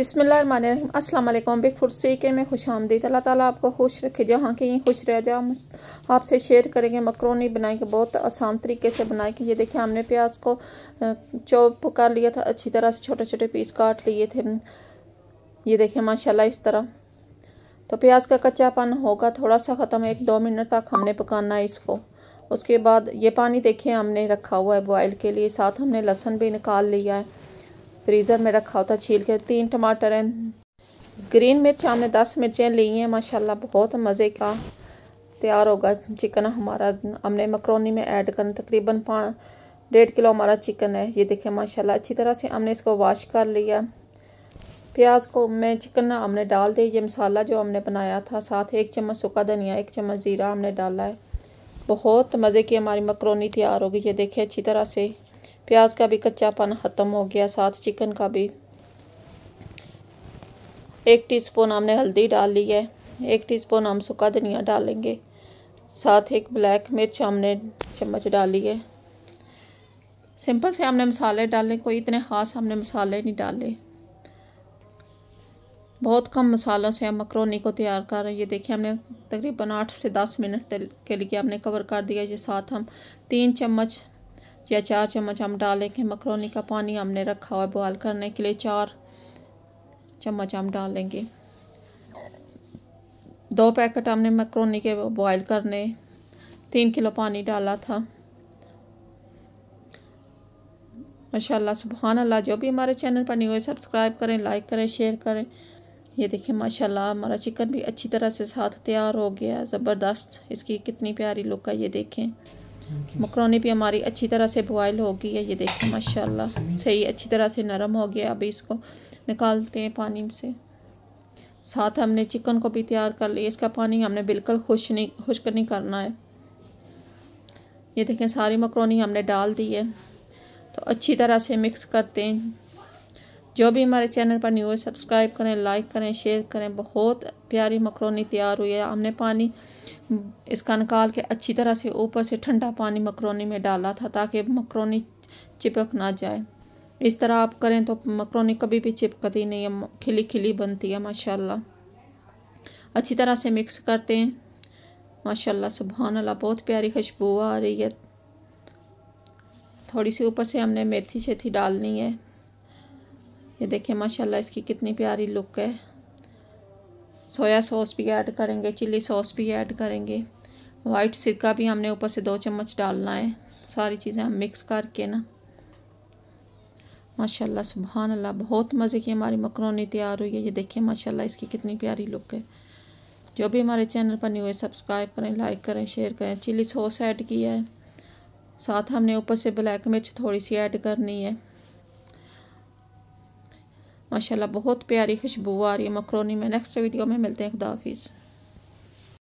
अस्सलाम वालेकुम big food सी के मैं खुश आमदी अल्लाह ताला आपको खुश रखे जहाँ कहीं खुश रह जाओ आपसे शेयर करेंगे मकरोनी बनाएंगे बहुत आसान तरीके से बनाए कि ये देखिए हमने प्याज को चॉप कर लिया था अच्छी तरह से छोटे छोटे पीस काट लिए थे ये देखिए माशाल्लाह इस तरह तो प्याज का कच्चापन होगा थोड़ा सा ख़त्म एक दो मिनट तक हमने पकाना है इसको उसके बाद ये पानी देखिए हमने रखा हुआ है बॉयल के लिए साथ हमने लहसन भी निकाल लिया है फ्रीज़र में रखा होता छील के तीन टमाटर हैं ग्रीन मिर्च हमने दस मिर्चें ली हैं माशाल्लाह बहुत मज़े का तैयार होगा चिकन हमारा हमने मकरोनी में ऐड करना तकरीबन पाँच डेढ़ किलो हमारा चिकन है ये देखें माशाल्लाह अच्छी तरह से हमने इसको वॉश कर लिया प्याज को में चिकन हमने डाल दिया ये मसाला जो हमने बनाया था साथ एक चम्मच सूखा धनिया एक चम्मच ज़ीरा हमने डाला है बहुत मज़े की हमारी मकरोनी तैयार होगी ये देखें अच्छी तरह से प्याज का भी कच्चापन ख़त्म हो गया साथ चिकन का भी एक टीस्पून हमने हल्दी डाल ली है एक टीस्पून हम सूखा धनिया डालेंगे साथ एक ब्लैक मिर्च हमने चम्मच डाली है सिंपल से हमने मसाले डाले कोई इतने ख़ास हमने मसाले नहीं डाले बहुत कम मसालों से हम मकरोनी को तैयार कर रहे हैं ये देखिए हमने तकरीबन आठ से दस मिनट के लिए हमने कवर कर दिया ये साथ हम तीन चम्मच या चार चम्मच हम डालेंगे मकरोनी का पानी हमने रखा हुआ बॉयल करने के लिए चार चम्मच हम डालेंगे दो पैकेट हमने मकरोनी के बॉयल करने तीन किलो पानी डाला था माशाल्लाह सुबहान अल्लाह जो भी हमारे चैनल पर नहीं हुए सब्सक्राइब करें लाइक करें शेयर करें ये देखिए माशाल्लाह हमारा चिकन भी अच्छी तरह से साथ तैयार हो गया ज़बरदस्त इसकी कितनी प्यारी लुक है ये देखें मकरोनी भी हमारी अच्छी तरह से बॉयल हो गई है ये देखिए माशाल्लाह सही अच्छी तरह से नरम हो गया अभी इसको निकालते हैं पानी से साथ हमने चिकन को भी तैयार कर लिया इसका पानी हमने बिल्कुल खुश नहीं खुश्क नहीं करना है ये देखें सारी मकरोनी हमने डाल दी है तो अच्छी तरह से मिक्स करते हैं जो भी हमारे चैनल पर न्यूज़ सब्सक्राइब करें लाइक करें शेयर करें बहुत प्यारी मकरोनी तैयार हुई है हमने पानी इसका निकाल के अच्छी तरह से ऊपर से ठंडा पानी मकरोनी में डाला था ताकि मकरोनी चिपक ना जाए इस तरह आप करें तो मकरोनी कभी भी चिपकती नहीं है खिली खिली बनती है माशाल्लाह अच्छी तरह से मिक्स करते हैं माशाल्लाह सुबहान अल्लाह बहुत प्यारी खुशबू आ रही है थोड़ी सी ऊपर से हमने मेथी शेथी डालनी है ये देखिए माशाल्लाह इसकी कितनी प्यारी लुक है सोया सॉस भी ऐड करेंगे चिल्ली सॉस भी ऐड करेंगे वाइट सिरका भी हमने ऊपर से दो चम्मच डालना है सारी चीज़ें हम मिक्स करके ना माशाल्लाह सुबहान अल्लाह बहुत मज़े की हमारी मकरोनी तैयार हुई है ये देखिए माशाल्लाह इसकी कितनी प्यारी लुक है जो भी हमारे चैनल पर न्यू है सब्सक्राइब करें लाइक करें शेयर करें चिली सॉस ऐड किया है साथ हमने ऊपर से ब्लैक मिर्च थोड़ी सी ऐड करनी है माशाल्लाह बहुत प्यारी खुशबू आ रही है मकरोनी में नेक्स्ट वीडियो में मिलते हैं खुदा हाफिज़